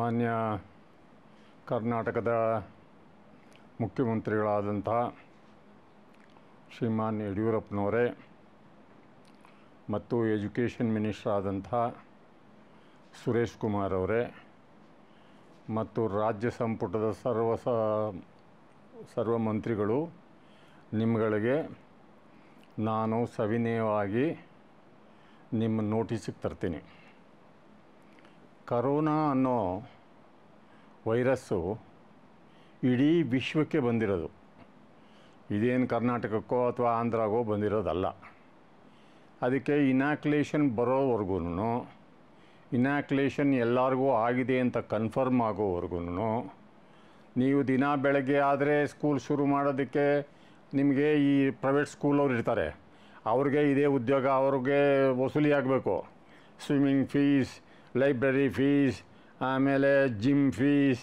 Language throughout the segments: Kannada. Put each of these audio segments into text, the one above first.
ಮಾನ್ಯ ಕರ್ನಾಟಕದ ಮುಖ್ಯಮಂತ್ರಿಗಳಾದಂಥ ಶ್ರೀಮಾನ್ ಯಡಿಯೂರಪ್ಪನವರೇ ಮತ್ತು ಎಜುಕೇಷನ್ ಮಿನಿಸ್ಟರ್ ಆದಂಥ ಸುರೇಶ್ ಕುಮಾರ್ ಅವರೇ ಮತ್ತು ರಾಜ್ಯ ಸಂಪುಟದ ಸರ್ವ ಸರ್ವ ಮಂತ್ರಿಗಳು ನಿಮ್ಮಗಳಿಗೆ ನಾನು ಸವಿನಯವಾಗಿ ನಿಮ್ಮ ನೋಟಿಸಿಗೆ ತರ್ತೀನಿ ಕರೋನಾ ಅನ್ನೋ ವೈರಸ್ಸು ಇಡೀ ವಿಶ್ವಕ್ಕೆ ಬಂದಿರೋದು ಇದೇನು ಕರ್ನಾಟಕಕ್ಕೋ ಅಥವಾ ಆಂಧ್ರಾಗೋ ಬಂದಿರೋದಲ್ಲ ಅದಕ್ಕೆ ಇನಾಕ್ಲೇಷನ್ ಬರೋವರೆಗೂ ಇನಾಕ್ಲೇಷನ್ ಎಲ್ಲರಿಗೂ ಆಗಿದೆ ಅಂತ ಕನ್ಫರ್ಮ್ ಆಗೋವರೆಗೂ ನೀವು ದಿನ ಬೆಳಗ್ಗೆ ಆದರೆ ಸ್ಕೂಲ್ ಶುರು ಮಾಡೋದಕ್ಕೆ ನಿಮಗೆ ಈ ಪ್ರೈವೇಟ್ ಸ್ಕೂಲವ್ರು ಇರ್ತಾರೆ ಅವ್ರಿಗೆ ಇದೇ ಉದ್ಯೋಗ ಅವ್ರಿಗೆ ವಸೂಲಿ ಆಗಬೇಕು ಸ್ವಿಮ್ಮಿಂಗ್ ಫೀಸ್ ಲೈಬ್ರರಿ ಫೀಸ್ ಆಮೇಲೆ ಜಿಮ್ ಫೀಸ್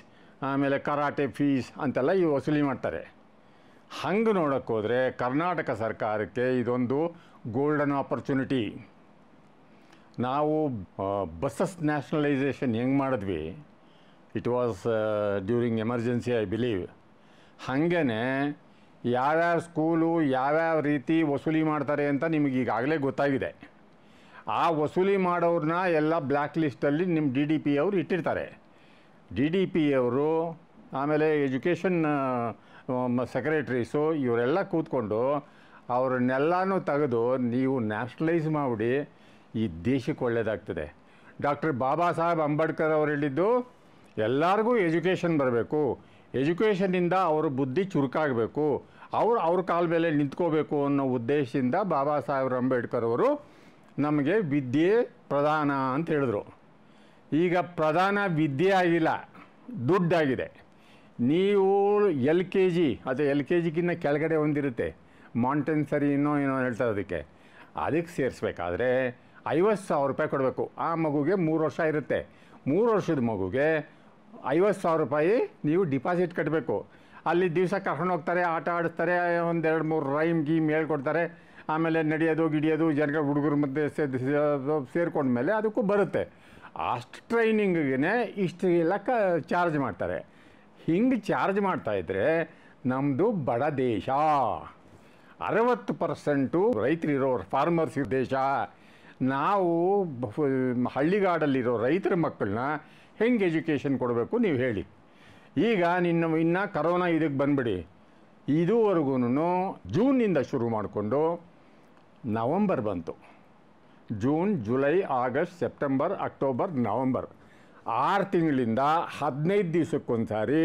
ಆಮೇಲೆ ಕರಾಟೆ ಫೀಸ್ ಅಂತೆಲ್ಲ ಈ ವಸೂಲಿ ಮಾಡ್ತಾರೆ ಹಂಗೆ ನೋಡೋಕ್ಕೋದ್ರೆ ಕರ್ನಾಟಕ ಸರ್ಕಾರಕ್ಕೆ ಇದೊಂದು ಗೋಲ್ಡನ್ ಆಪರ್ಚುನಿಟಿ ನಾವು ಬಸ್ಸಸ್ ನ್ಯಾಷನಲೈಸೇಷನ್ ಹೆಂಗೆ ಮಾಡಿದ್ವಿ it was during emergency I believe ಹಾಗೇ ಯಾವ್ಯಾವ ಸ್ಕೂಲು ಯಾವ್ಯಾವ ರೀತಿ ವಸೂಲಿ ಮಾಡ್ತಾರೆ ಅಂತ ನಿಮಗೆ ಗೊತ್ತಾಗಿದೆ ಆ ವಸೂಲಿ ಮಾಡೋರನ್ನ ಎಲ್ಲ ಬ್ಲ್ಯಾಕ್ ಲಿಸ್ಟಲ್ಲಿ ನಿಮ್ಮ ಡಿ ಡಿ ಪಿ ಅವರು ಇಟ್ಟಿರ್ತಾರೆ ಡಿ ಡಿ ಪಿ ಅವರು ಆಮೇಲೆ ಎಜುಕೇಷನ್ ಸೆಕ್ರೆಟ್ರೀಸು ಇವರೆಲ್ಲ ಕೂತ್ಕೊಂಡು ಅವ್ರನ್ನೆಲ್ಲನೂ ತೆಗೆದು ನೀವು ನ್ಯಾಷನಲೈಸ್ ಮಾಡಿ ಈ ದೇಶಕ್ಕೆ ಒಳ್ಳೆಯದಾಗ್ತದೆ ಡಾಕ್ಟರ್ ಬಾಬಾ ಸಾಹೇಬ್ ಅಂಬೇಡ್ಕರ್ ಅವರು ಹೇಳಿದ್ದು ಎಲ್ಲರಿಗೂ ಎಜುಕೇಷನ್ ಬರಬೇಕು ಎಜುಕೇಷನಿಂದ ಅವ್ರ ಬುದ್ಧಿ ಚುರುಕಾಗಬೇಕು ಅವರು ಅವ್ರ ಕಾಲ ಮೇಲೆ ನಿಂತ್ಕೋಬೇಕು ಅನ್ನೋ ಉದ್ದೇಶದಿಂದ ಬಾಬಾ ಸಾಹೇಬ್ ಅಂಬೇಡ್ಕರ್ ಅವರು ನಮಗೆ ವಿದ್ಯೆ ಪ್ರಧಾನ ಅಂತ ಹೇಳಿದ್ರು ಈಗ ಪ್ರಧಾನ ವಿದ್ಯೆ ಆಗಿಲ್ಲ ದುಡ್ಡಾಗಿದೆ ನೀವು ಎಲ್ ಕೆ ಜಿ ಅದು ಎಲ್ ಕೆ ಜಿಗಿನ್ನ ಕೆಳಗಡೆ ಒಂದಿರುತ್ತೆ ಮಾಂಟೆನ್ಸರಿ ಇನ್ನೋ ಏನೋ ಹೇಳ್ತಾರೆ ಅದಕ್ಕೆ ಅದಕ್ಕೆ ಸೇರಿಸ್ಬೇಕಾದ್ರೆ ಐವತ್ತು ಸಾವಿರ ರೂಪಾಯಿ ಕೊಡಬೇಕು ಆ ಮಗುಗೆ ಮೂರು ವರ್ಷ ಇರುತ್ತೆ ಮೂರು ವರ್ಷದ ಮಗುಗೆ ಐವತ್ತು ಸಾವಿರ ರೂಪಾಯಿ ನೀವು ಡಿಪಾಸಿಟ್ ಕಟ್ಟಬೇಕು ಅಲ್ಲಿ ದಿವಸ ಕರ್ಕೊಂಡು ಹೋಗ್ತಾರೆ ಆಟ ಆಡಿಸ್ತಾರೆ ಒಂದೆರಡು ಮೂರು ರೈಮ್ ಗೀಮ್ ಹೇಳ್ಕೊಡ್ತಾರೆ ಆಮೇಲೆ ನಡೆಯೋದು ಗಿಡಿಯೋದು ಜನಗಳ ಹುಡುಗರ ಮಧ್ಯೆ ಸೇರಿಕೊಂಡ ಮೇಲೆ ಅದಕ್ಕೂ ಬರುತ್ತೆ ಅಷ್ಟು ಟ್ರೈನಿಂಗಿಗೆ ಇಷ್ಟು ಕ ಚಾರ್ಜ್ ಮಾಡ್ತಾರೆ ಹಿಂಗೆ ಚಾರ್ಜ್ ಮಾಡ್ತಾಯಿದ್ರೆ ನಮ್ಮದು ಬಡ ದೇಶ ಅರವತ್ತು ಪರ್ಸೆಂಟು ಇರೋರು ಫಾರ್ಮರ್ಸ್ ದೇಶ ನಾವು ಹಳ್ಳಿಗಾಡಲ್ಲಿರೋ ರೈತರ ಮಕ್ಕಳನ್ನ ಹೆಂಗೆ ಎಜುಕೇಷನ್ ಕೊಡಬೇಕು ನೀವು ಹೇಳಿ ಈಗ ನಿನ್ನ ಇನ್ನು ಕರೋನಾ ಇದಕ್ಕೆ ಬಂದ್ಬಿಡಿ ಇದುವರೆಗೂ ಜೂನಿಂದ ಶುರು ಮಾಡಿಕೊಂಡು ನವಂಬರ್ ಬಂತು June July August September October November ಆರು ತಿಂಗಳಿಂದ ಹದಿನೈದು ದಿವಸಕ್ಕೊಂದು ಸಾರಿ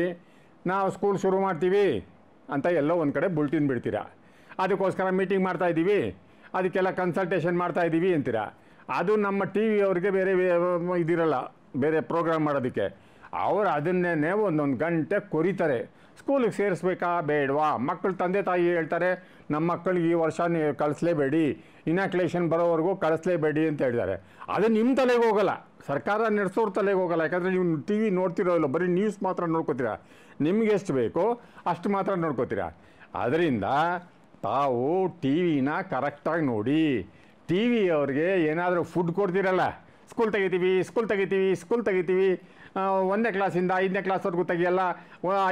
ನಾವು ಸ್ಕೂಲ್ ಶುರು ಮಾಡ್ತೀವಿ ಅಂತ ಎಲ್ಲ ಒಂದು ಕಡೆ ಬುಲ್ಟಿನ್ ಬಿಡ್ತೀರಾ ಅದಕ್ಕೋಸ್ಕರ ಮೀಟಿಂಗ್ ಮಾಡ್ತಾಯಿದ್ದೀವಿ ಅದಕ್ಕೆಲ್ಲ ಕನ್ಸಲ್ಟೇಷನ್ ಮಾಡ್ತಾಯಿದ್ದೀವಿ ಅಂತೀರಾ ಅದು ನಮ್ಮ ಟಿ ವಿ ಅವ್ರಿಗೆ ಬೇರೆ ಇದಿರಲ್ಲ ಬೇರೆ ಪ್ರೋಗ್ರಾಮ್ ಮಾಡೋದಕ್ಕೆ ಅವರು ಅದನ್ನೇ ಒಂದೊಂದು ಗಂಟೆ ಕೊರಿತಾರೆ ಸ್ಕೂಲಿಗೆ ಸೇರಿಸ್ಬೇಕಾ ಬೇಡವಾ ಮಕ್ಕಳು ತಂದೆ ತಾಯಿ ಹೇಳ್ತಾರೆ ನಮ್ಮ ಮಕ್ಕಳಿಗೆ ಈ ವರ್ಷ ನೀವು ಕಳಿಸ್ಲೇಬೇಡಿ ಇನಾಕ್ಯುಲೇಷನ್ ಬರೋವರೆಗೂ ಕಳಿಸ್ಲೇಬೇಡಿ ಅಂತ ಹೇಳ್ತಾರೆ ಅದು ನಿಮ್ಮ ತಲೆಗೆ ಹೋಗಲ್ಲ ಸರ್ಕಾರ ನಡೆಸೋರ ತಲೆಗೆ ಹೋಗಲ್ಲ ಯಾಕಂದರೆ ನೀವು ಟಿ ವಿ ನೋಡ್ತಿರೋಲ್ಲ ಬರೀ ನ್ಯೂಸ್ ಮಾತ್ರ ನೋಡ್ಕೋತೀರ ನಿಮ್ಗೆ ಎಷ್ಟು ಬೇಕೋ ಅಷ್ಟು ಮಾತ್ರ ನೋಡ್ಕೋತೀರಾ ಅದರಿಂದ ತಾವು ಟಿ ವಿನ ಕರೆಕ್ಟಾಗಿ ನೋಡಿ ಟಿ ವಿ ಅವ್ರಿಗೆ ಏನಾದರೂ ಫುಡ್ ಕೊಡ್ತೀರಲ್ಲ ಸ್ಕೂಲ್ ತೆಗಿತೀವಿ ಸ್ಕೂಲ್ ತೆಗಿತೀವಿ ಸ್ಕೂಲ್ ತೆಗಿತೀವಿ ಒಂದನೇ ಕ್ಲಾಸಿಂದ ಐದನೇ ಕ್ಲಾಸ್ವರೆಗೂ ತೆಗಿಯಲ್ಲ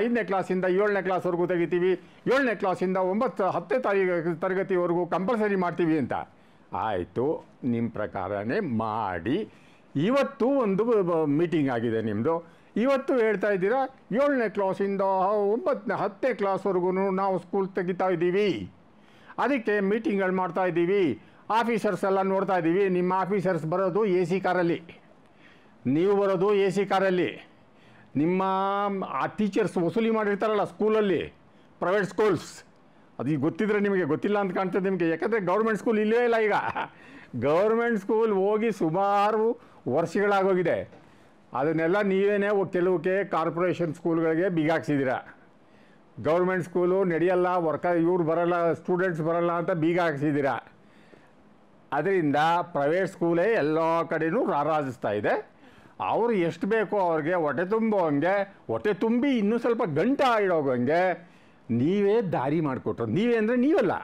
ಐದನೇ ಕ್ಲಾಸಿಂದ ಏಳನೇ ಕ್ಲಾಸ್ವರೆಗೂ ತೆಗಿತೀವಿ ಏಳನೇ ಕ್ಲಾಸಿಂದ ಒಂಬತ್ತು ಹತ್ತನೇ ತಾರೀಕು ತರಗತಿವರೆಗೂ ಕಂಪಲ್ಸರಿ ಮಾಡ್ತೀವಿ ಅಂತ ಆಯಿತು ನಿಮ್ಮ ಪ್ರಕಾರನೇ ಮಾಡಿ ಇವತ್ತು ಒಂದು ಮೀಟಿಂಗ್ ಆಗಿದೆ ನಿಮ್ಮದು ಇವತ್ತು ಹೇಳ್ತಾ ಇದ್ದೀರಾ ಏಳನೇ ಕ್ಲಾಸಿಂದ ಒಂಬತ್ತನೇ ಹತ್ತನೇ ಕ್ಲಾಸ್ವರೆಗೂ ನಾವು ಸ್ಕೂಲ್ ತೆಗಿತಾ ಇದ್ದೀವಿ ಅದಕ್ಕೆ ಮೀಟಿಂಗ್ಗಳು ಮಾಡ್ತಾ ಇದ್ದೀವಿ ಆಫೀಸರ್ಸ್ ಎಲ್ಲ ನೋಡ್ತಾ ಇದ್ದೀವಿ ನಿಮ್ಮ ಆಫೀಸರ್ಸ್ ಬರೋದು ಎ ಸಿ ಕಾರಲ್ಲಿ ನೀವು ಬರೋದು ಎ ಸಿ ಕಾರಲ್ಲಿ ನಿಮ್ಮ ಆ ಟೀಚರ್ಸ್ ವಸೂಲಿ ಮಾಡಿರ್ತಾರಲ್ಲ ಸ್ಕೂಲಲ್ಲಿ ಪ್ರೈವೇಟ್ ಸ್ಕೂಲ್ಸ್ ಅದು ಈಗ ಗೊತ್ತಿದ್ರೆ ನಿಮಗೆ ಗೊತ್ತಿಲ್ಲ ಅಂತ ಕಾಣ್ತದೆ ನಿಮಗೆ ಯಾಕಂದರೆ ಗೌರ್ಮೆಂಟ್ ಸ್ಕೂಲ್ ಇಲ್ಲೇ ಇಲ್ಲ ಈಗ ಗೌರ್ಮೆಂಟ್ ಸ್ಕೂಲ್ ಹೋಗಿ ಸುಮಾರು ವರ್ಷಗಳಾಗೋಗಿದೆ ಅದನ್ನೆಲ್ಲ ನೀವೇನೇ ಕೆಲವಕ್ಕೆ ಕಾರ್ಪೊರೇಷನ್ ಸ್ಕೂಲ್ಗಳಿಗೆ ಬೀಗಾಕ್ಸಿದ್ದೀರ ಗೌರ್ಮೆಂಟ್ ಸ್ಕೂಲು ನಡೆಯಲ್ಲ ವರ್ಕ ಇವ್ರು ಬರಲ್ಲ ಸ್ಟೂಡೆಂಟ್ಸ್ ಬರಲ್ಲ ಅಂತ ಬೀಗ ಹಾಕ್ಸಿದ್ದೀರಾ ಅದರಿಂದ ಪ್ರೈವೇಟ್ ಸ್ಕೂಲೇ ಎಲ್ಲ ಕಡೆಯೂ ರಾರಾಜಿಸ್ತಾ ಇದೆ ಅವರು ಎಷ್ಟು ಬೇಕೋ ಅವ್ರಿಗೆ ಹೊಟ್ಟೆ ಹಂಗೆ ಹೊಟ್ಟೆ ತುಂಬಿ ಇನ್ನೂ ಸ್ವಲ್ಪ ಗಂಟೆ ಹಂಗೆ ನೀವೇ ದಾರಿ ಮಾಡಿಕೊಟ್ರು ನೀವೇ ಅಂದರೆ ನೀವಲ್ಲ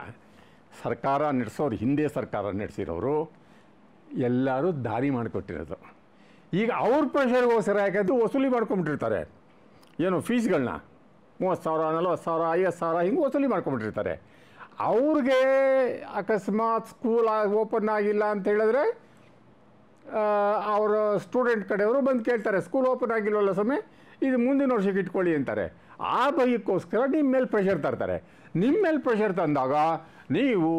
ಸರ್ಕಾರ ನಡೆಸೋರು ಹಿಂದೆ ಸರ್ಕಾರ ನಡೆಸಿರೋರು ಎಲ್ಲರೂ ದಾರಿ ಮಾಡಿಕೊಟ್ಟಿರೋದು ಈಗ ಅವ್ರ ಪ್ರೆಷರ್ಗೋಸ್ಕರ ಯಾಕಂದ್ರೆ ವಸೂಲಿ ಮಾಡ್ಕೊಂಬಿಟ್ಟಿರ್ತಾರೆ ಏನು ಫೀಸ್ಗಳನ್ನ ಮೂವತ್ತು ಸಾವಿರ ನಲ್ವತ್ತು ಸಾವಿರ ಐವತ್ತು ಸಾವಿರ ಹಿಂಗೆ ವಸೂಲಿ ಮಾಡ್ಕೊಂಬಿಟ್ಟಿರ್ತಾರೆ ಅವ್ರಿಗೆ ಅಕಸ್ಮಾತ್ ಸ್ಕೂಲ್ ಓಪನ್ ಆಗಿಲ್ಲ ಅಂತ ಹೇಳಿದ್ರೆ ಅವರ ಸ್ಟೂಡೆಂಟ್ ಕಡೆಯವರು ಬಂದು ಕೇಳ್ತಾರೆ ಸ್ಕೂಲ್ ಓಪನ್ ಆಗಿಲ್ವಲ್ಲ ಸ್ವಾಮಿ ಇದು ಮುಂದಿನ ವರ್ಷಕ್ಕೆ ಇಟ್ಕೊಳ್ಳಿ ಅಂತಾರೆ ಆ ಭಯಕ್ಕೋಸ್ಕರ ನಿಮ್ಮ ಮೇಲೆ ಪ್ರೆಷರ್ ತರ್ತಾರೆ ನಿಮ್ಮ ಮೇಲೆ ಪ್ರೆಷರ್ ತಂದಾಗ ನೀವು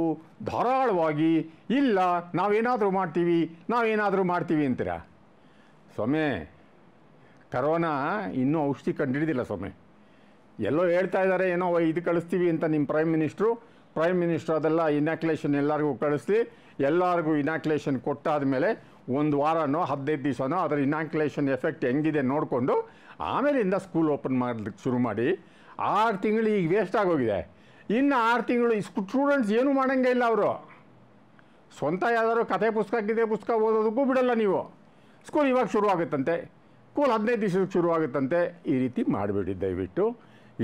ಧಾರಾಳವಾಗಿ ಇಲ್ಲ ನಾವೇನಾದರೂ ಮಾಡ್ತೀವಿ ನಾವೇನಾದರೂ ಮಾಡ್ತೀವಿ ಅಂತೀರ ಸ್ವಾಮಿ ಕರೋನಾ ಇನ್ನೂ ಔಷಧಿ ಕಂಡುಹಿಡಿದಿಲ್ಲ ಸ್ವಾಮಿ ಎಲ್ಲೋ ಹೇಳ್ತಾ ಇದ್ದಾರೆ ಏನೋ ಇದು ಕಳಿಸ್ತೀವಿ ಅಂತ ನಿಮ್ಮ ಪ್ರೈಮ್ ಮಿನಿಸ್ಟ್ರು ಪ್ರೈಮ್ ಮಿನಿಸ್ಟ್ರು ಅದೆಲ್ಲ ಇನಾಕ್ಲೇಷನ್ ಎಲ್ಲರಿಗೂ ಕಳಿಸಿ ಎಲ್ಲರಿಗೂ ಇನಾಕ್ಲೇಷನ್ ಕೊಟ್ಟಾದ ಮೇಲೆ ಒಂದು ವಾರನೋ ಹದಿನೈದು ದಿವಸನೋ ಅದರ ಇನಾಕ್ಯುಲೇಷನ್ ಎಫೆಕ್ಟ್ ಹೆಂಗಿದೆ ನೋಡಿಕೊಂಡು ಆಮೇಲಿಂದ ಸ್ಕೂಲ್ ಓಪನ್ ಮಾಡೋದಕ್ಕೆ ಶುರು ಮಾಡಿ ಆರು ತಿಂಗಳು ಈಗ ವೇಸ್ಟ್ ಆಗೋಗಿದೆ ಇನ್ನು ಆರು ತಿಂಗಳು ಸ್ಟೂಡೆಂಟ್ಸ್ ಏನೂ ಮಾಡೋಂಗೇ ಇಲ್ಲ ಅವರು ಸ್ವಂತ ಯಾವ್ದಾದ್ರು ಕಥೆ ಪುಸ್ತಕ ಪುಸ್ತಕ ಓದೋದಕ್ಕೂ ಬಿಡೋಲ್ಲ ನೀವು ಸ್ಕೂಲ್ ಇವಾಗ ಶುರು ಆಗುತ್ತಂತೆ ಸ್ಕೂಲ್ ಹದಿನೈದು ದಿವಸಕ್ಕೆ ಶುರು ಆಗುತ್ತಂತೆ ಈ ರೀತಿ ಮಾಡಿಬಿಡಿ ದಯವಿಟ್ಟು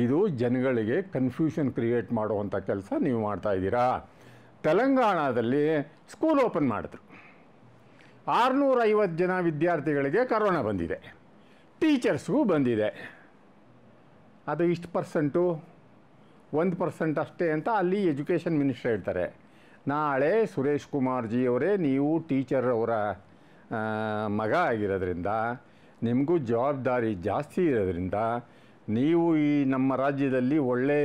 ಇದು ಜನಗಳಿಗೆ ಕನ್ಫ್ಯೂಷನ್ ಕ್ರಿಯೇಟ್ ಮಾಡುವಂಥ ಕೆಲಸ ನೀವು ಮಾಡ್ತಾಯಿದ್ದೀರಾ ತೆಲಂಗಾಣದಲ್ಲಿ ಸ್ಕೂಲ್ ಓಪನ್ ಮಾಡಿದ್ರು ಐವತ್ತು ಜನ ವಿದ್ಯಾರ್ಥಿಗಳಿಗೆ ಕರೋನಾ ಬಂದಿದೆ ಟೀಚರ್ಸ್ಗೂ ಬಂದಿದೆ ಅದು ಇಷ್ಟು ಪರ್ಸೆಂಟು ಒಂದು ಪರ್ಸೆಂಟ್ ಅಷ್ಟೇ ಅಂತ ಅಲ್ಲಿ ಎಜುಕೇಷನ್ ಮಿನಿಸ್ಟರ್ ಹೇಳ್ತಾರೆ ನಾಳೆ ಸುರೇಶ್ ಕುಮಾರ್ ಜಿಯವರೇ ನೀವು ಟೀಚರ್ ಅವರ ಮಗ ಆಗಿರೋದ್ರಿಂದ ನಿಮಗೂ ಜವಾಬ್ದಾರಿ ಜಾಸ್ತಿ ಇರೋದ್ರಿಂದ ನೀವು ಈ ನಮ್ಮ ರಾಜ್ಯದಲ್ಲಿ ಒಳ್ಳೆ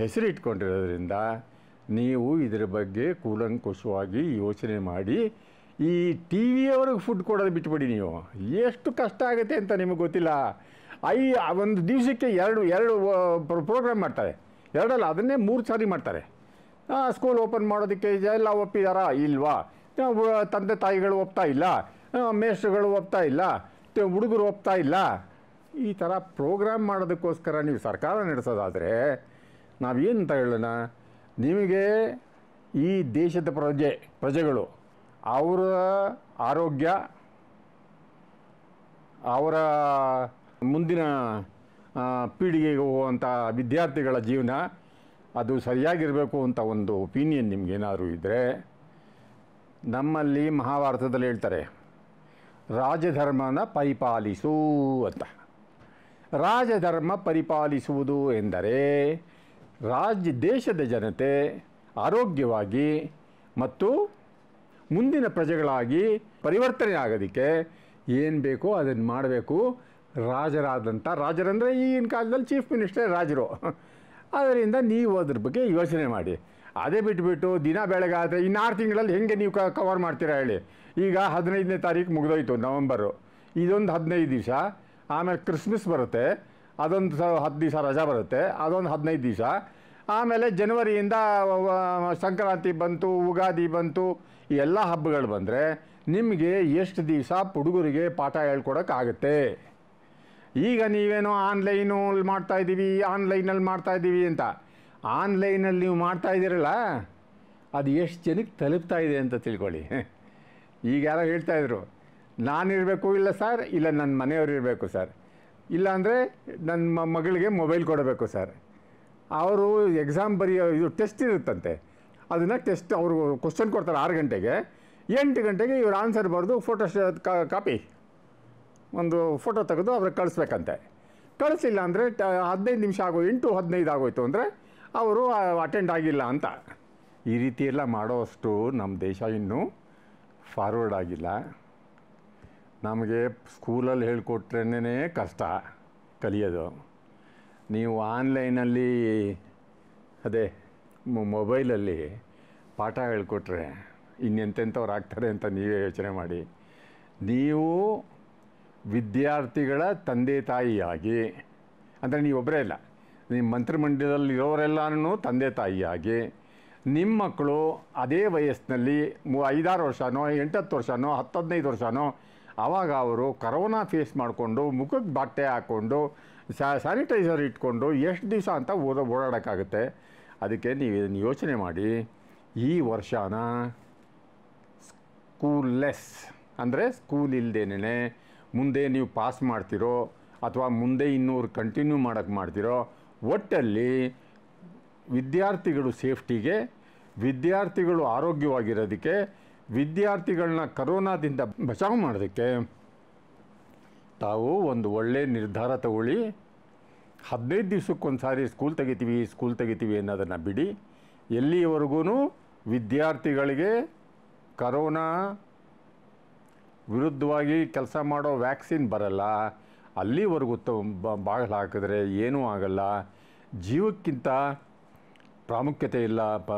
ಹೆಸರಿಟ್ಕೊಂಡಿರೋದ್ರಿಂದ ನೀವು ಇದರ ಬಗ್ಗೆ ಕೂಲಂಕುಷವಾಗಿ ಯೋಚನೆ ಮಾಡಿ ಈ ಟಿ ವಿಯವ್ರಿಗೆ ಫುಡ್ ಕೊಡೋದು ಬಿಟ್ಬಿಡಿ ನೀವು ಎಷ್ಟು ಕಷ್ಟ ಆಗುತ್ತೆ ಅಂತ ನಿಮಗೆ ಗೊತ್ತಿಲ್ಲ ಐ ಒಂದು ದಿವಸಕ್ಕೆ ಎರಡು ಎರಡು ಪ್ರೋಗ್ರಾಮ್ ಮಾಡ್ತಾರೆ ಎರಡಲ್ಲ ಅದನ್ನೇ ಮೂರು ಸಾರಿ ಮಾಡ್ತಾರೆ ಸ್ಕೂಲ್ ಓಪನ್ ಮಾಡೋದಕ್ಕೆ ಎಲ್ಲ ಒಪ್ಪಿದಾರಾ ಇಲ್ವಾ ತಂದೆ ತಾಯಿಗಳು ಒಪ್ತಾ ಇಲ್ಲ ಮೇಸ್ಟ್ರುಗಳು ಒಪ್ತಾ ಇಲ್ಲ ಹುಡುಗರು ಒಪ್ತಾ ಇಲ್ಲ ಈ ಥರ ಪ್ರೋಗ್ರಾಮ್ ಮಾಡೋದಕ್ಕೋಸ್ಕರ ನೀವು ಸರ್ಕಾರ ನಡೆಸೋದಾದರೆ ನಾವೇನು ಅಂತ ಹೇಳೋಣ ನಿಮಗೆ ಈ ದೇಶದ ಪ್ರಜೆ ಪ್ರಜೆಗಳು ಅವರ ಆರೋಗ್ಯ ಅವರ ಮುಂದಿನ ಪೀಳಿಗೆಗೆ ಹೋಗುವಂಥ ವಿದ್ಯಾರ್ಥಿಗಳ ಜೀವನ ಅದು ಸರಿಯಾಗಿರಬೇಕು ಅಂತ ಒಂದು ಒಪಿನಿಯನ್ ನಿಮಗೇನಾದರೂ ಇದ್ದರೆ ನಮ್ಮಲ್ಲಿ ಮಹಾಭಾರತದಲ್ಲಿ ಹೇಳ್ತಾರೆ ರಾಜಧರ್ಮನ ಪರಿಪಾಲಿಸು ಅಂತ ರಾಜಧರ್ಮ ಪರಿಪಾಲಿಸುವುದು ಎಂದರೆ ರಾಜ್ಯ ದೇಶದ ಜನತೆ ಆರೋಗ್ಯವಾಗಿ ಮತ್ತು ಮುಂದಿನ ಪ್ರಜೆಗಳಾಗಿ ಪರಿವರ್ತನೆ ಆಗೋದಕ್ಕೆ ಏನು ಬೇಕೋ ಅದನ್ನು ಮಾಡಬೇಕು ರಾಜರಾದಂಥ ರಾಜರಂದರೆ ಈಗಿನ ಕಾಲದಲ್ಲಿ ಚೀಫ್ ಮಿನಿಸ್ಟರ್ ರಾಜರು ಅದರಿಂದ ನೀವು ಅದ್ರ ಬಗ್ಗೆ ಯೋಚನೆ ಮಾಡಿ ಅದೇ ಬಿಟ್ಬಿಟ್ಟು ದಿನ ಬೆಳಗಾದರೆ ಇನ್ನು ಆರು ತಿಂಗಳಲ್ಲಿ ಹೆಂಗೆ ನೀವು ಕವರ್ ಮಾಡ್ತೀರಾ ಹೇಳಿ ಈಗ ಹದಿನೈದನೇ ತಾರೀಕು ಮುಗಿದೋಯ್ತು ನವಂಬರು ಇದೊಂದು ಹದಿನೈದು ದಿವಸ ಆಮೇಲೆ ಕ್ರಿಸ್ಮಸ್ ಬರುತ್ತೆ ಅದೊಂದು ಹತ್ತು ದಿವಸ ರಜಾ ಬರುತ್ತೆ ಅದೊಂದು ಹದಿನೈದು ದಿವಸ ಆಮೇಲೆ ಜನವರಿಯಿಂದ ಸಂಕ್ರಾಂತಿ ಬಂತು ಉಗಾದಿ ಬಂತು ಈ ಎಲ್ಲ ಹಬ್ಬಗಳು ಬಂದರೆ ನಿಮಗೆ ಎಷ್ಟು ದಿವಸ ಹುಡುಗರಿಗೆ ಪಾಠ ಹೇಳ್ಕೊಡೋಕ್ಕಾಗತ್ತೆ ಈಗ ನೀವೇನೋ ಆನ್ಲೈನಲ್ಲಿ ಮಾಡ್ತಾಯಿದ್ದೀವಿ ಆನ್ಲೈನಲ್ಲಿ ಮಾಡ್ತಾಯಿದ್ದೀವಿ ಅಂತ ಆನ್ಲೈನಲ್ಲಿ ನೀವು ಮಾಡ್ತಾಯಿದ್ದೀರಲ್ಲ ಅದು ಎಷ್ಟು ಜನಕ್ಕೆ ತಲುಪ್ತಾ ಇದೆ ಅಂತ ತಿಳ್ಕೊಳ್ಳಿ ಈಗ ಯಾರೋ ಹೇಳ್ತಾಯಿದ್ರು ನಾನಿರಬೇಕು ಇಲ್ಲ ಸರ್ ಇಲ್ಲ ನನ್ನ ಮನೆಯವರು ಇರಬೇಕು ಸರ್ ಇಲ್ಲಾಂದರೆ ನನ್ನ ಮಗಳಿಗೆ ಮೊಬೈಲ್ ಕೊಡಬೇಕು ಸರ್ ಅವರು ಎಕ್ಸಾಮ್ ಬರೆಯೋ ಇದು ಟೆಸ್ಟ್ ಇರುತ್ತಂತೆ ಅದನ್ನು ಟೆಸ್ಟ್ ಅವರು ಕ್ವಶನ್ ಕೊಡ್ತಾರೆ ಆರು ಗಂಟೆಗೆ ಎಂಟು ಗಂಟೆಗೆ ಇವ್ರು ಆನ್ಸರ್ ಬರೆದು ಫೋಟೋ ಕಾಪಿ ಒಂದು ಫೋಟೋ ತೆಗೆದು ಅವ್ರಿಗೆ ಕಳಿಸ್ಬೇಕಂತೆ ಕಳಿಸಿಲ್ಲ ಅಂದರೆ ಟ ಹದಿನೈದು ನಿಮಿಷ ಆಗೋ ಎಂಟು ಹದಿನೈದು ಆಗೋಯ್ತು ಅಂದರೆ ಅವರು ಅಟೆಂಡ್ ಆಗಿಲ್ಲ ಅಂತ ಈ ರೀತಿ ಎಲ್ಲ ಮಾಡೋವಷ್ಟು ನಮ್ಮ ದೇಶ ಇನ್ನೂ ಫಾರ್ವರ್ಡ್ ಆಗಿಲ್ಲ ನಮಗೆ ಸ್ಕೂಲಲ್ಲಿ ಹೇಳ್ಕೊಟ್ರೇ ಕಷ್ಟ ಕಲಿಯೋದು ನೀವು ಆನ್ಲೈನಲ್ಲಿ ಅದೇ ಮೊಬೈಲಲ್ಲಿ ಪಾಠ ಹೇಳ್ಕೊಟ್ರೆ ಇನ್ನೆಂತೆಂಥವ್ರು ಆಗ್ತಾರೆ ಅಂತ ನೀವೇ ಯೋಚನೆ ಮಾಡಿ ನೀವು ವಿದ್ಯಾರ್ಥಿಗಳ ತಂದೆ ತಾಯಿಯಾಗಿ ಅಂದರೆ ನೀವೊಬ್ಬರೇ ಇಲ್ಲ ನಿಮ್ಮ ಮಂತ್ರಿಮಂಡಲದಲ್ಲಿರೋರೆಲ್ಲನೂ ತಂದೆ ತಾಯಿಯಾಗಿ ನಿಮ್ಮ ಮಕ್ಕಳು ಅದೇ ವಯಸ್ಸಿನಲ್ಲಿ ಮೂ ಐದಾರು ವರ್ಷನೋ ಎಂಟತ್ತು ವರ್ಷನೋ ಹತ್ತು ಹದಿನೈದು ವರ್ಷನೋ ಆವಾಗ ಅವರು ಕರೋನಾ ಫೇಸ್ ಮಾಡಿಕೊಂಡು ಮುಖಕ್ಕೆ ಬಟ್ಟೆ ಹಾಕ್ಕೊಂಡು ಸ್ಯಾನಿಟೈಸರ್ ಇಟ್ಕೊಂಡು ಎಷ್ಟು ದಿವಸ ಅಂತ ಓದೋ ಓಡಾಡೋಕ್ಕಾಗುತ್ತೆ ಅದಕ್ಕೆ ನೀವು ಇದನ್ನು ಯೋಚನೆ ಮಾಡಿ ಈ ವರ್ಷನ ಸ್ಕೂಲ್ಲೆಸ್ ಅಂದರೆ ಸ್ಕೂಲ್ ಇಲ್ಲದೇನೆ ಮುಂದೆ ನೀವು ಪಾಸ್ ಮಾಡ್ತಿರೋ ಅಥವಾ ಮುಂದೆ ಇನ್ನೂರು ಕಂಟಿನ್ಯೂ ಮಾಡೋಕ್ಕೆ ಮಾಡ್ತಿರೋ ಒಟ್ಟಲ್ಲಿ ವಿದ್ಯಾರ್ಥಿಗಳು ಸೇಫ್ಟಿಗೆ ವಿದ್ಯಾರ್ಥಿಗಳು ಆರೋಗ್ಯವಾಗಿರೋದಕ್ಕೆ ವಿದ್ಯಾರ್ಥಿಗಳನ್ನ ಕರೋನಾದಿಂದ ಬಚಾವ್ ಮಾಡೋದಕ್ಕೆ ತಾವು ಒಂದು ಒಳ್ಳೆಯ ನಿರ್ಧಾರ ತಗೊಳ್ಳಿ ಹದಿನೈದು ದಿವಸಕ್ಕೊಂದು ಸಾರಿ ಸ್ಕೂಲ್ ತೆಗಿತೀವಿ ಸ್ಕೂಲ್ ತೆಗಿತೀವಿ ಅನ್ನೋದನ್ನು ಬಿಡಿ ಎಲ್ಲಿವರೆಗೂ ವಿದ್ಯಾರ್ಥಿಗಳಿಗೆ ಕರೋನಾ ವಿರುದ್ಧವಾಗಿ ಕೆಲಸ ಮಾಡೋ ವ್ಯಾಕ್ಸಿನ್ ಬರಲ್ಲ ಅಲ್ಲಿವರೆಗೂ ತ ಬಾಗಿಲು ಹಾಕಿದ್ರೆ ಏನೂ ಆಗಲ್ಲ ಜೀವಕ್ಕಿಂತ ಪ್ರಾಮುಖ್ಯತೆ ಇಲ್ಲ ಪ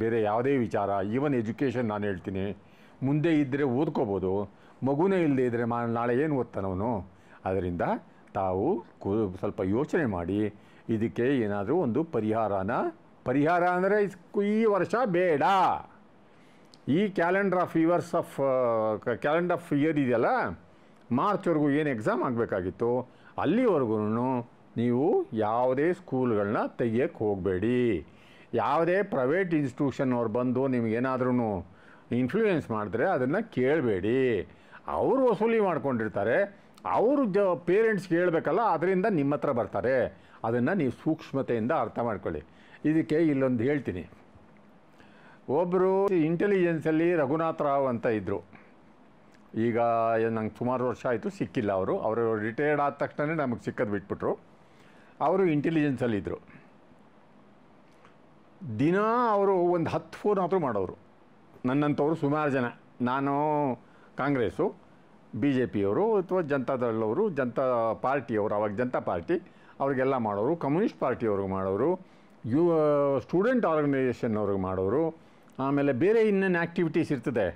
ಬೇರೆ ಯಾವುದೇ ವಿಚಾರ ಈವನ್ ಎಜುಕೇಷನ್ ನಾನು ಹೇಳ್ತೀನಿ ಮುಂದೆ ಇದ್ದರೆ ಓದ್ಕೋಬೋದು ಮಗುನೇ ಇಲ್ಲದೆ ಇದ್ದರೆ ಮಾ ನಾಳೆ ಏನು ಓದ್ತಾನವನು ಅದರಿಂದ ತಾವು ಕು ಸ್ವಲ್ಪ ಯೋಚನೆ ಮಾಡಿ ಇದಕ್ಕೆ ಏನಾದರೂ ಒಂದು ಪರಿಹಾರನ ಪರಿಹಾರ ಅಂದರೆ ಈ ವರ್ಷ ಬೇಡ ಈ calendar of years of calendar of year ಇದೆಯಲ್ಲ ಮಾರ್ಚ್ವರೆಗೂ ಏನು ಎಕ್ಸಾಮ್ ಆಗಬೇಕಾಗಿತ್ತು ಅಲ್ಲಿವರೆಗೂ ನೀವು ಯಾವುದೇ ಸ್ಕೂಲ್ಗಳನ್ನ ತೆಗಿಯೋಕ್ಕೆ ಹೋಗಬೇಡಿ ಯಾವುದೇ ಪ್ರೈವೇಟ್ ಇನ್ಸ್ಟಿಟ್ಯೂಷನ್ ಅವ್ರು ಬಂದು ನಿಮಗೇನಾದ್ರೂ ಇನ್ಫ್ಲೂಯೆನ್ಸ್ ಮಾಡಿದ್ರೆ ಅದನ್ನು ಕೇಳಬೇಡಿ ಅವರು ವಸೂಲಿ ಮಾಡ್ಕೊಂಡಿರ್ತಾರೆ ಅವರು ಜ ಪೇರೆಂಟ್ಸ್ಗೆ ಹೇಳಬೇಕಲ್ಲ ಅದರಿಂದ ನಿಮ್ಮ ಹತ್ರ ಬರ್ತಾರೆ ಅದನ್ನು ನೀವು ಸೂಕ್ಷ್ಮತೆಯಿಂದ ಅರ್ಥ ಮಾಡ್ಕೊಳ್ಳಿ ಇದಕ್ಕೆ ಇಲ್ಲೊಂದು ಹೇಳ್ತೀನಿ ಒಬ್ಬರು ಇಂಟೆಲಿಜೆನ್ಸಲ್ಲಿ ರಘುನಾಥ ರಾವ್ ಅಂತ ಇದ್ದರು ಈಗ ನಂಗೆ ಸುಮಾರು ವರ್ಷ ಆಯಿತು ಸಿಕ್ಕಿಲ್ಲ ಅವರು ಅವರು ರಿಟೈರ್ಡ್ ಆದ ತಕ್ಷಣ ನಮಗೆ ಸಿಕ್ಕದು ಬಿಟ್ಬಿಟ್ರು ಅವರು ಇದ್ದರು ದಿನ ಅವರು ಒಂದು ಹತ್ತು ಫೋನ್ ಆದರೂ ಮಾಡೋರು ನನ್ನಂಥವ್ರು ಸುಮಾರು ಜನ ನಾನು ಕಾಂಗ್ರೆಸ್ಸು ಬಿ ಜೆ ಪಿಯವರು ಅಥವಾ ಜನತಾದಳವರು ಜನತಾ ಪಾರ್ಟಿಯವರು ಅವಾಗ ಜನತಾ ಪಾರ್ಟಿ ಅವ್ರಿಗೆಲ್ಲ ಮಾಡೋರು ಕಮ್ಯುನಿಸ್ಟ್ ಪಾರ್ಟಿಯವ್ರಿಗೆ ಮಾಡೋರು ಯು ಸ್ಟೂಡೆಂಟ್ ಆರ್ಗನೈಸೇಷನ್ ಅವ್ರಿಗೆ ಮಾಡೋರು ಆಮೇಲೆ ಬೇರೆ ಇನ್ನೇನು ಆ್ಯಕ್ಟಿವಿಟೀಸ್ ಇರ್ತದೆ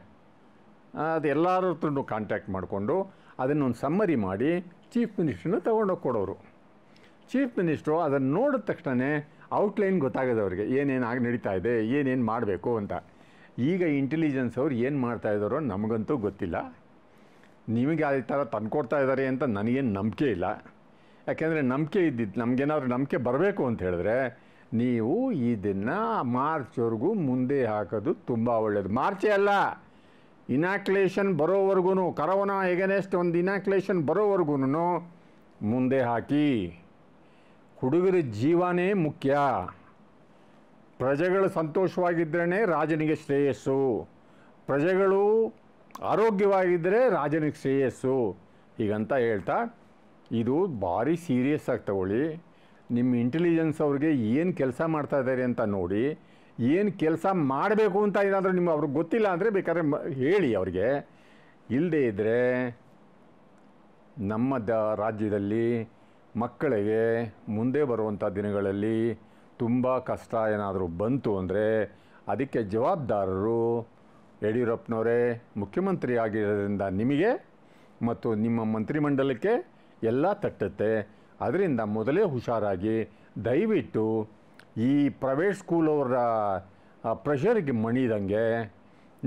ಎಲ್ಲರ ಹತ್ರನೂ ಕಾಂಟ್ಯಾಕ್ಟ್ ಮಾಡಿಕೊಂಡು ಅದನ್ನೊಂದು ಸಮ್ಮರಿ ಮಾಡಿ ಚೀಫ್ ಮಿನಿಸ್ಟ್ರನ್ನ ತೊಗೊಂಡೋಗಿ ಕೊಡೋರು ಚೀಫ್ ಮಿನಿಸ್ಟ್ರು ಅದನ್ನು ನೋಡಿದ ತಕ್ಷಣವೇ ಔಟ್ಲೈನ್ ಗೊತ್ತಾಗದೆ ಏನೇನು ಆಗಿ ನಡೀತಾ ಇದೆ ಏನೇನು ಮಾಡಬೇಕು ಅಂತ ಈಗ ಇಂಟೆಲಿಜೆನ್ಸ್ ಅವ್ರು ಏನು ಮಾಡ್ತಾ ನಮಗಂತೂ ಗೊತ್ತಿಲ್ಲ ನಿಮಗೆ ಆ ಥರ ತಂದ್ಕೊಡ್ತಾ ಇದ್ದಾರೆ ಅಂತ ನನಗೇನು ನಂಬಿಕೆ ಇಲ್ಲ ಯಾಕೆಂದರೆ ನಂಬಿಕೆ ಇದ್ದಿದ್ದು ನಮಗೇನಾದರೂ ನಂಬಿಕೆ ಬರಬೇಕು ಅಂತ ಹೇಳಿದ್ರೆ ನೀವು ದಿನ ಮಾರ್ಚ್ವರೆಗೂ ಮುಂದೆ ಹಾಕೋದು ತುಂಬ ಒಳ್ಳೆಯದು ಮಾರ್ಚೇ ಅಲ್ಲ ಇನಾಕ್ಲೇಷನ್ ಬರೋವರೆಗೂ ಕರೋನಾ ಎಗನೆಸ್ಟ್ ಒಂದು ಇನಾಕ್ಲೇಷನ್ ಬರೋವರೆಗೂ ಮುಂದೆ ಹಾಕಿ ಹುಡುಗರ ಜೀವನೇ ಮುಖ್ಯ ಪ್ರಜೆಗಳು ಸಂತೋಷವಾಗಿದ್ದರೇ ರಾಜನಿಗೆ ಶ್ರೇಯಸ್ಸು ಪ್ರಜೆಗಳು ಆರೋಗ್ಯವಾಗಿದ್ದರೆ ರಾಜನಿಗೆ ಶ್ರೇಯಸ್ಸು ಹೀಗಂತ ಹೇಳ್ತಾ ಇದು ಭಾರಿ ಸೀರಿಯಸ್ ಆಗಿ ತಗೊಳ್ಳಿ ನಿಮ್ಮ ಇಂಟೆಲಿಜೆನ್ಸ್ ಅವ್ರಿಗೆ ಏನು ಕೆಲಸ ಮಾಡ್ತಾ ಇದ್ದಾರೆ ಅಂತ ನೋಡಿ ಏನು ಕೆಲಸ ಮಾಡಬೇಕು ಅಂತ ಏನಾದರೂ ನಿಮ್ಗೆ ಅವ್ರಿಗೆ ಗೊತ್ತಿಲ್ಲ ಅಂದರೆ ಬೇಕಾದ್ರೆ ಹೇಳಿ ಅವ್ರಿಗೆ ಇಲ್ಲದೇ ಇದ್ದರೆ ನಮ್ಮ ದ ರಾಜ್ಯದಲ್ಲಿ ಮಕ್ಕಳಿಗೆ ಮುಂದೆ ಬರುವಂಥ ದಿನಗಳಲ್ಲಿ ತುಂಬ ಕಷ್ಟ ಏನಾದರೂ ಬಂತು ಅಂದರೆ ಅದಕ್ಕೆ ಜವಾಬ್ದಾರರು ಯಡಿಯೂರಪ್ಪನವರೇ ಮುಖ್ಯಮಂತ್ರಿ ಆಗಿರೋದ್ರಿಂದ ನಿಮಗೆ ಮತ್ತು ನಿಮ್ಮ ಮಂತ್ರಿಮಂಡಲಕ್ಕೆ ಎಲ್ಲ ತಟ್ಟುತ್ತೆ ಅದರಿಂದ ಮೊದಲೇ ಹುಷಾರಾಗಿ ದಯವಿಟ್ಟು ಈ ಪ್ರೈವೇಟ್ ಸ್ಕೂಲವರ ಪ್ರೆಷರಿಗೆ ಮಣಿದಂಗೆ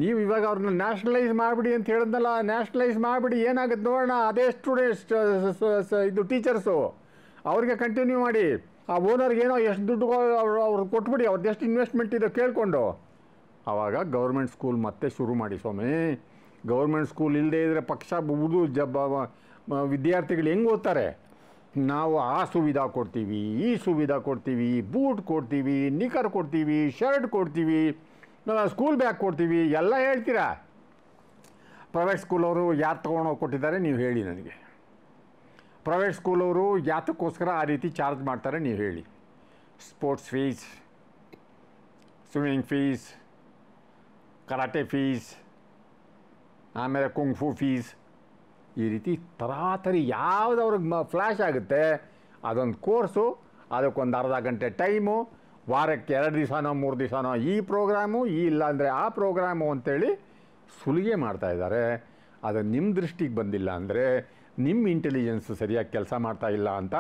ನೀವು ಇವಾಗ ಅವ್ರನ್ನ ನ್ಯಾಷನಲೈಸ್ ಮಾಡಿಬಿಡಿ ಅಂತ ಹೇಳಿದ್ನಲ್ಲ ನ್ಯಾಷನಲೈಸ್ ಮಾಡಿಬಿಡಿ ಏನಾಗುತ್ತೆ ನೋಡೋಣ ಅದೇ ಸ್ಟೂಡೆಂಟ್ಸ್ ಇದು ಟೀಚರ್ಸು ಅವ್ರಿಗೆ ಕಂಟಿನ್ಯೂ ಮಾಡಿ ಆ ಓನರ್ಗೆ ಏನೋ ಎಷ್ಟು ದುಡ್ಡು ಅವ್ರು ಅವ್ರು ಕೊಟ್ಬಿಡಿ ಅವ್ರದ್ದು ಎಷ್ಟು ಇನ್ವೆಸ್ಟ್ಮೆಂಟ್ ಇದೆ ಕೇಳಿಕೊಂಡು ಆವಾಗ ಗೌರ್ಮೆಂಟ್ ಸ್ಕೂಲ್ ಮತ್ತೆ ಶುರು ಮಾಡಿ ಸ್ವಾಮಿ ಗೌರ್ಮೆಂಟ್ ಸ್ಕೂಲ್ ಇಲ್ಲದೇ ಇದ್ದರೆ ಪಕ್ಷ ಬುದು ಜಬ್ಬ ವಿದ್ಯಾರ್ಥಿಗಳು ಹೆಂಗೆ ಓದ್ತಾರೆ ನಾವು ಆ ಸುವಿಧಾ ಕೊಡ್ತೀವಿ ಈ ಸುವಿಧಾ ಕೊಡ್ತೀವಿ ಬೂಟ್ ಕೊಡ್ತೀವಿ ನಿಖರ್ ಕೊಡ್ತೀವಿ ಶರ್ಟ್ ಕೊಡ್ತೀವಿ ಸ್ಕೂಲ್ ಬ್ಯಾಗ್ ಕೊಡ್ತೀವಿ ಎಲ್ಲ ಹೇಳ್ತೀರಾ ಪ್ರೈವೇಟ್ ಸ್ಕೂಲವರು ಯಾರು ತೊಗೊಂಡೋಗಿ ಕೊಟ್ಟಿದ್ದಾರೆ ನೀವು ಹೇಳಿ ನನಗೆ ಪ್ರೈವೇಟ್ ಸ್ಕೂಲವರು ಯಾತಕ್ಕೋಸ್ಕರ ಆ ರೀತಿ ಚಾರ್ಜ್ ಮಾಡ್ತಾರೆ ನೀವು ಹೇಳಿ sports fees swimming fees karate fees ಆಮೇಲೆ ಕುಂಗ್ಫು ಫೀಸ್ ಈ ರೀತಿ ತರಾತರಿ ಯಾವ್ದು ಅವ್ರಿಗೆ ಮ ಫ್ಲ್ಯಾಶ್ ಆಗುತ್ತೆ ಅದೊಂದು ಕೋರ್ಸು ಅದಕ್ಕೊಂದು ಅರ್ಧ ಗಂಟೆ ಟೈಮು ವಾರಕ್ಕೆ ಎರಡು ದಿವಸನೋ ಮೂರು ದಿವಸನೋ ಈ ಪ್ರೋಗ್ರಾಮು ಈ ಇಲ್ಲಾಂದರೆ ಆ ಪ್ರೋಗ್ರಾಮು ಅಂತೇಳಿ ಸುಲಿಗೆ ಇದ್ದಾರೆ ಅದು ನಿಮ್ಮ ದೃಷ್ಟಿಗೆ ಬಂದಿಲ್ಲ ಅಂದರೆ ನಿಮ್ಮ ಇಂಟೆಲಿಜೆನ್ಸ್ ಸರಿಯಾಗಿ ಕೆಲಸ ಮಾಡ್ತಾ ಇಲ್ಲ ಅಂತ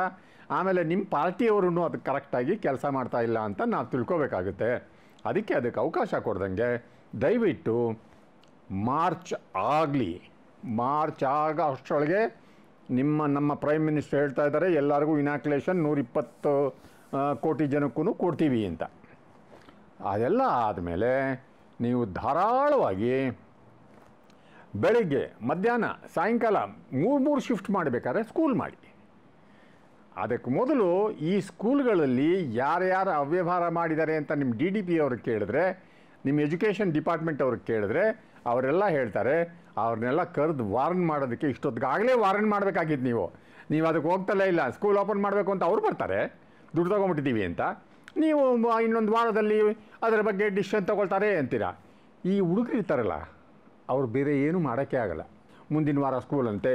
ಆಮೇಲೆ ನಿಮ್ಮ ಪಾರ್ಟಿಯವರು ಅದು ಕರೆಕ್ಟಾಗಿ ಕೆಲಸ ಮಾಡ್ತಾ ಇಲ್ಲ ಅಂತ ನಾವು ತಿಳ್ಕೊಬೇಕಾಗುತ್ತೆ ಅದಕ್ಕೆ ಅದಕ್ಕೆ ಅವಕಾಶ ಕೊಡ್ದಂಗೆ ದಯವಿಟ್ಟು ಮಾರ್ಚ್ ಆಗಲಿ ಮಾರ್ಚ್ ಆಗ ಅಷ್ಟರೊಳಗೆ ನಿಮ್ಮ ನಮ್ಮ ಪ್ರೈಮ್ ಮಿನಿಸ್ಟರ್ ಹೇಳ್ತಾ ಇದ್ದಾರೆ ಎಲ್ಲರಿಗೂ ಇನಾಕ್ಯುಲೇಷನ್ ನೂರಿಪ್ಪತ್ತು ಕೋಟಿ ಜನಕ್ಕೂ ಕೊಡ್ತೀವಿ ಅಂತ ಅದೆಲ್ಲ ಆದಮೇಲೆ ನೀವು ಧಾರಾಳವಾಗಿ ಬೆಳಿಗ್ಗೆ ಮಧ್ಯಾಹ್ನ ಸಾಯಂಕಾಲ ಮೂರು ಮೂರು ಶಿಫ್ಟ್ ಮಾಡಬೇಕಾದ್ರೆ ಸ್ಕೂಲ್ ಮಾಡಿ ಅದಕ್ಕೆ ಮೊದಲು ಈ ಸ್ಕೂಲ್ಗಳಲ್ಲಿ ಯಾರ್ಯಾರು ಅವ್ಯವಹಾರ ಮಾಡಿದ್ದಾರೆ ಅಂತ ನಿಮ್ಮ ಡಿ ಡಿ ಪಿ ಅವ್ರಿಗೆ ಕೇಳಿದ್ರೆ ನಿಮ್ಮ ಎಜುಕೇಷನ್ ಡಿಪಾರ್ಟ್ಮೆಂಟ್ ಅವ್ರಿಗೆ ಕೇಳಿದ್ರೆ ಅವರೆಲ್ಲ ಹೇಳ್ತಾರೆ ಅವ್ರನ್ನೆಲ್ಲ ಕರೆದು ವಾರ್ನ್ ಮಾಡೋದಕ್ಕೆ ಇಷ್ಟೊತ್ತಿಗಾಗಲೇ ವಾರ್ನ್ ಮಾಡಬೇಕಾಗಿತ್ತು ನೀವು ನೀವು ಅದಕ್ಕೆ ಹೋಗ್ತಲೇ ಇಲ್ಲ ಸ್ಕೂಲ್ ಓಪನ್ ಮಾಡಬೇಕು ಅಂತ ಅವ್ರು ಬರ್ತಾರೆ ದುಡ್ಡು ತೊಗೊಂಬಿಟ್ಟಿದ್ದೀವಿ ಅಂತ ನೀವು ಇನ್ನೊಂದು ವಾರದಲ್ಲಿ ಅದರ ಬಗ್ಗೆ ಡಿಸಿಷನ್ ತೊಗೊಳ್ತಾರೆ ಅಂತೀರಾ ಈ ಇರ್ತಾರಲ್ಲ ಅವ್ರು ಬೇರೆ ಏನೂ ಮಾಡೋಕ್ಕೆ ಆಗಲ್ಲ ಮುಂದಿನ ವಾರ ಸ್ಕೂಲ್ ಅಂತೆ